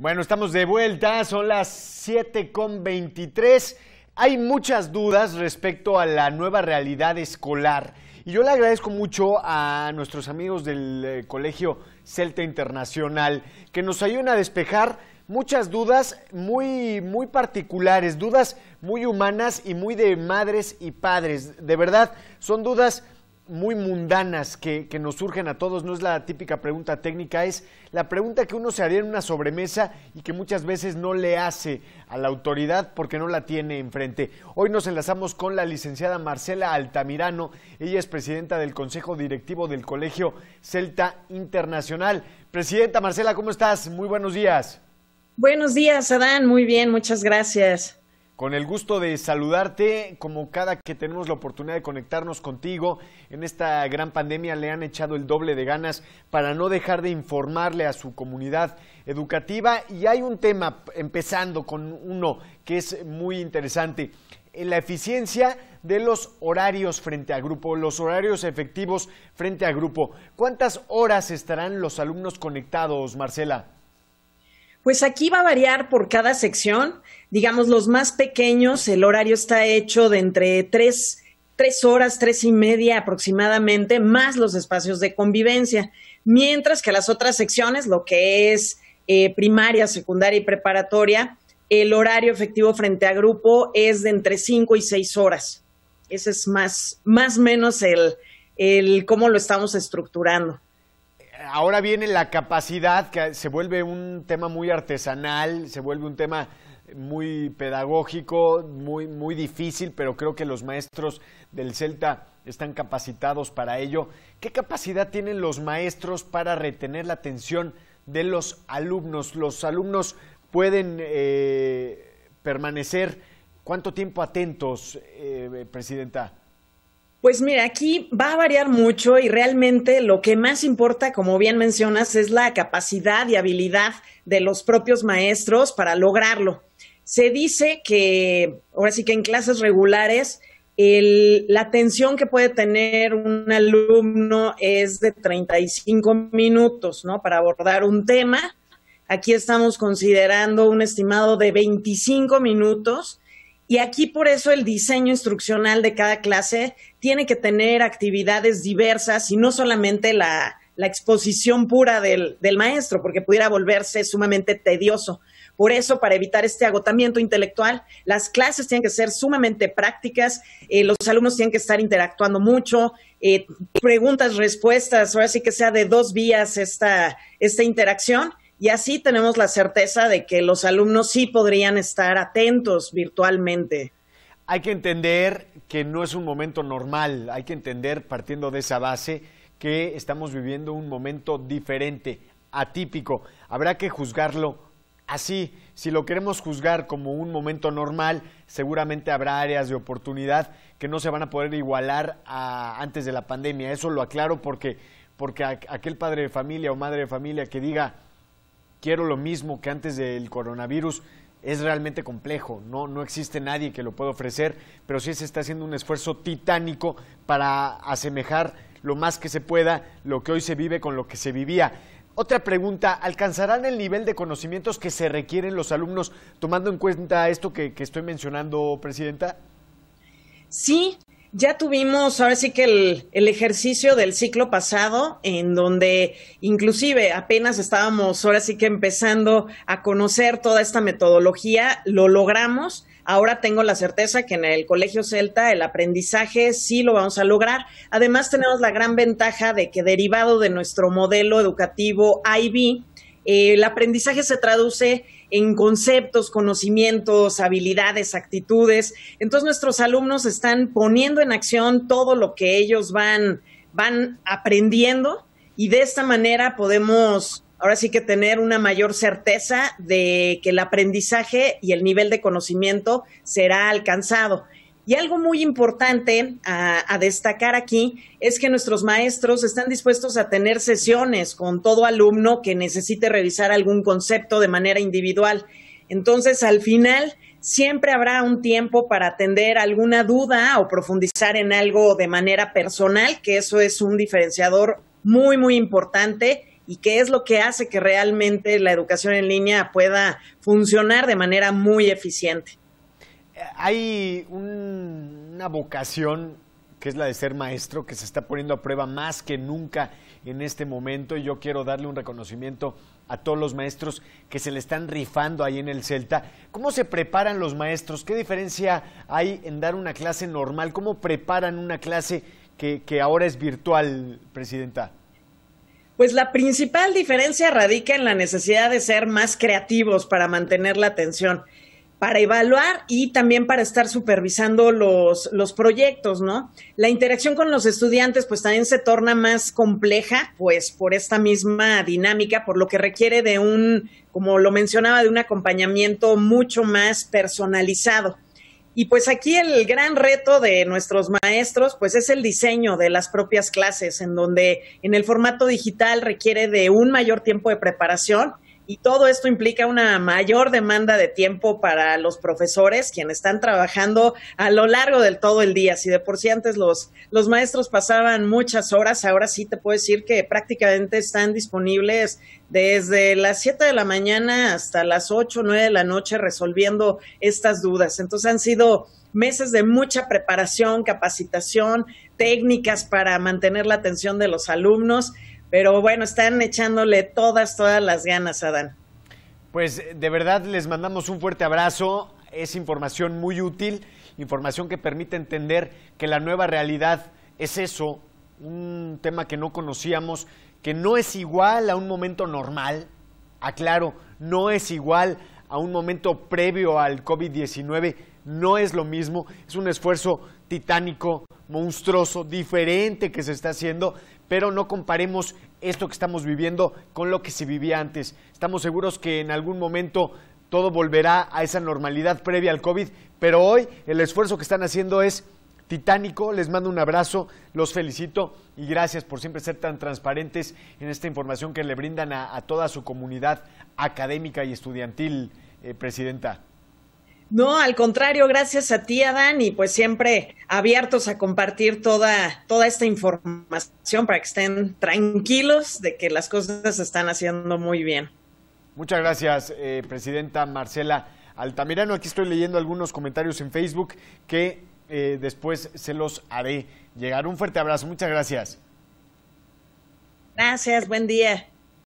Bueno, estamos de vuelta, son las siete con Hay muchas dudas respecto a la nueva realidad escolar. Y yo le agradezco mucho a nuestros amigos del eh, Colegio Celta Internacional que nos ayuden a despejar muchas dudas muy, muy particulares, dudas muy humanas y muy de madres y padres. De verdad, son dudas muy mundanas que, nos surgen a todos, no es la típica pregunta técnica, es la pregunta que uno se haría en una sobremesa y que muchas veces no le hace a la autoridad porque no la tiene enfrente. Hoy nos enlazamos con la licenciada Marcela Altamirano, ella es presidenta del Consejo Directivo del Colegio Celta Internacional. Presidenta Marcela, ¿cómo estás? Muy buenos días. Buenos días, Adán, muy bien, muchas gracias. Con el gusto de saludarte, como cada que tenemos la oportunidad de conectarnos contigo, en esta gran pandemia le han echado el doble de ganas para no dejar de informarle a su comunidad educativa. Y hay un tema, empezando con uno que es muy interesante, la eficiencia de los horarios frente a grupo, los horarios efectivos frente a grupo. ¿Cuántas horas estarán los alumnos conectados, Marcela? Pues aquí va a variar por cada sección. Digamos, los más pequeños, el horario está hecho de entre tres, horas, tres y media aproximadamente, más los espacios de convivencia. Mientras que las otras secciones, lo que es eh, primaria, secundaria y preparatoria, el horario efectivo frente a grupo es de entre cinco y seis horas. Ese es más, más menos el cómo lo estamos estructurando ahora viene la capacidad, que se vuelve un tema muy artesanal, se vuelve un tema muy pedagógico, muy, muy difícil, pero creo que los maestros del Celta están capacitados para ello. ¿Qué capacidad tienen los maestros para retener la atención de los alumnos? ¿Los alumnos pueden eh, permanecer cuánto tiempo atentos, eh, Presidenta? Pues mira, aquí va a variar mucho y realmente lo que más importa, como bien mencionas, es la capacidad y habilidad de los propios maestros para lograrlo. Se dice que, ahora sí que en clases regulares, la atención que puede tener un alumno es de 35 minutos, ¿no? Para abordar un tema. Aquí estamos considerando un estimado de 25 minutos y aquí por eso el diseño instruccional de cada clase tiene que tener actividades diversas y no solamente la, exposición pura del, maestro, porque pudiera volverse sumamente tedioso. Por eso, para evitar este agotamiento intelectual, las clases tienen que ser sumamente prácticas, eh, los alumnos tienen que estar interactuando mucho, eh, preguntas, respuestas, ahora sí que sea de dos vías esta interacción y así tenemos la certeza de que los alumnos sí podrían estar atentos virtualmente. Hay que entender que no es un momento normal, hay que entender, partiendo de esa base, que estamos viviendo un momento diferente, atípico. Habrá que juzgarlo así. Si lo queremos juzgar como un momento normal, seguramente habrá áreas de oportunidad que no se van a poder igualar a antes de la pandemia. Eso lo aclaro porque, porque aquel padre de familia o madre de familia que diga, quiero lo mismo que antes del coronavirus, es realmente complejo, no, no existe nadie que lo pueda ofrecer, pero sí se está haciendo un esfuerzo titánico para asemejar lo más que se pueda lo que hoy se vive con lo que se vivía. Otra pregunta, ¿alcanzarán el nivel de conocimientos que se requieren los alumnos tomando en cuenta esto que, que estoy mencionando, Presidenta? Sí, ya tuvimos ahora sí que el, ejercicio del ciclo pasado, en donde inclusive apenas estábamos ahora sí que empezando a conocer toda esta metodología, lo logramos. Ahora tengo la certeza que en el Colegio Celta el aprendizaje sí lo vamos a lograr. Además tenemos la gran ventaja de que derivado de nuestro modelo educativo IB, eh, el aprendizaje se traduce en conceptos, conocimientos, habilidades, actitudes. Entonces nuestros alumnos están poniendo en acción todo lo que ellos van, aprendiendo y de esta manera podemos ahora sí que tener una mayor certeza de que el aprendizaje y el nivel de conocimiento será alcanzado. Y algo muy importante a, destacar aquí es que nuestros maestros están dispuestos a tener sesiones con todo alumno que necesite revisar algún concepto de manera individual. Entonces, al final, siempre habrá un tiempo para atender alguna duda o profundizar en algo de manera personal, que eso es un diferenciador muy, muy importante y que es lo que hace que realmente la educación en línea pueda funcionar de manera muy eficiente hay una vocación que es la de ser maestro, que se está poniendo a prueba más que nunca en este momento. Y yo quiero darle un reconocimiento a todos los maestros que se le están rifando ahí en el Celta. ¿Cómo se preparan los maestros? ¿Qué diferencia hay en dar una clase normal? ¿Cómo preparan una clase que ahora es virtual, Presidenta? Pues la principal diferencia radica en la necesidad de ser más creativos para mantener la atención para evaluar y también para estar supervisando los, proyectos, ¿no? La interacción con los estudiantes pues también se torna más compleja pues por esta misma dinámica, por lo que requiere de un, como lo mencionaba, de un acompañamiento mucho más personalizado. Y pues aquí el gran reto de nuestros maestros pues es el diseño de las propias clases, en donde en el formato digital requiere de un mayor tiempo de preparación y todo esto implica una mayor demanda de tiempo para los profesores, quienes están trabajando a lo largo del todo el día. Si de por sí antes los, maestros pasaban muchas horas, ahora sí te puedo decir que prácticamente están disponibles desde las 7 de la mañana hasta las 8, 9 de la noche resolviendo estas dudas. Entonces han sido meses de mucha preparación, capacitación, técnicas para mantener la atención de los alumnos. Pero bueno, están echándole todas, todas las ganas, Adán. Pues de verdad les mandamos un fuerte abrazo. Es información muy útil, información que permite entender que la nueva realidad es eso, un tema que no conocíamos, que no es igual a un momento normal, aclaro, no es igual a un momento previo al COVID-19, no es lo mismo, es un esfuerzo titánico, monstruoso, diferente que se está haciendo, pero no comparemos esto que estamos viviendo con lo que se vivía antes. Estamos seguros que en algún momento todo volverá a esa normalidad previa al COVID, pero hoy el esfuerzo que están haciendo es titánico. Les mando un abrazo, los felicito y gracias por siempre ser tan transparentes en esta información que le brindan a, toda su comunidad académica y estudiantil, eh, Presidenta. No, al contrario, gracias a ti, Adán, y pues siempre abiertos a compartir toda, toda esta información para que estén tranquilos de que las cosas se están haciendo muy bien. Muchas gracias, eh, Presidenta Marcela Altamirano. Aquí estoy leyendo algunos comentarios en Facebook que eh, después se los haré llegar. Un fuerte abrazo, muchas gracias. Gracias, buen día.